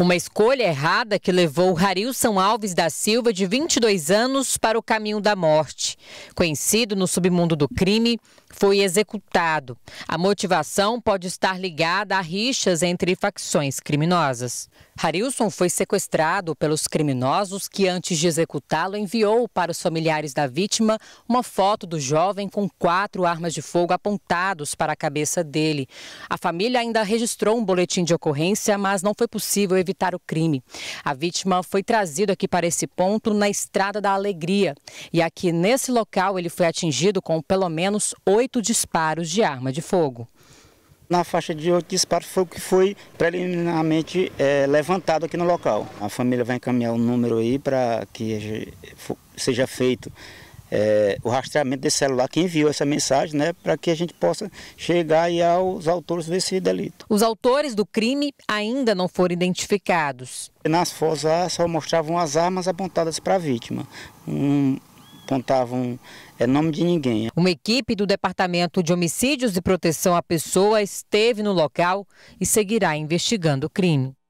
Uma escolha errada que levou Rarilson Alves da Silva, de 22 anos, para o caminho da morte. Conhecido no submundo do crime, foi executado. A motivação pode estar ligada a rixas entre facções criminosas. Harilson foi sequestrado pelos criminosos que, antes de executá-lo, enviou para os familiares da vítima uma foto do jovem com quatro armas de fogo apontados para a cabeça dele. A família ainda registrou um boletim de ocorrência, mas não foi possível evitar o crime. A vítima foi trazida aqui para esse ponto na Estrada da Alegria. E aqui nesse local ele foi atingido com pelo menos oito oito disparos de arma de fogo. Na faixa de oito disparos foi o que foi preliminarmente é, levantado aqui no local. A família vai encaminhar o um número aí para que seja feito é, o rastreamento desse celular que enviou essa mensagem, né, para que a gente possa chegar aí aos autores desse delito. Os autores do crime ainda não foram identificados. Nas fotos só mostravam as armas apontadas para a vítima. Um, apontavam é, nome de ninguém. Uma equipe do Departamento de Homicídios e Proteção à Pessoa esteve no local e seguirá investigando o crime.